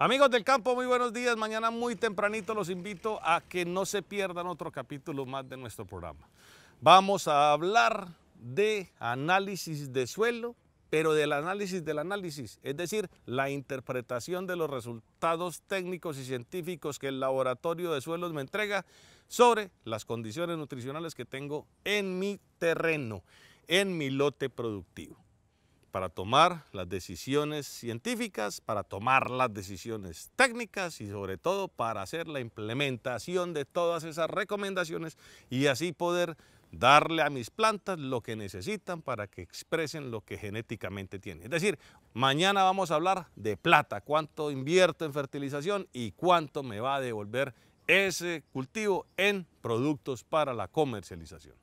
Amigos del campo, muy buenos días. Mañana muy tempranito los invito a que no se pierdan otro capítulo más de nuestro programa. Vamos a hablar de análisis de suelo, pero del análisis del análisis, es decir, la interpretación de los resultados técnicos y científicos que el laboratorio de suelos me entrega sobre las condiciones nutricionales que tengo en mi terreno, en mi lote productivo para tomar las decisiones científicas, para tomar las decisiones técnicas y sobre todo para hacer la implementación de todas esas recomendaciones y así poder darle a mis plantas lo que necesitan para que expresen lo que genéticamente tienen. Es decir, mañana vamos a hablar de plata, cuánto invierto en fertilización y cuánto me va a devolver ese cultivo en productos para la comercialización.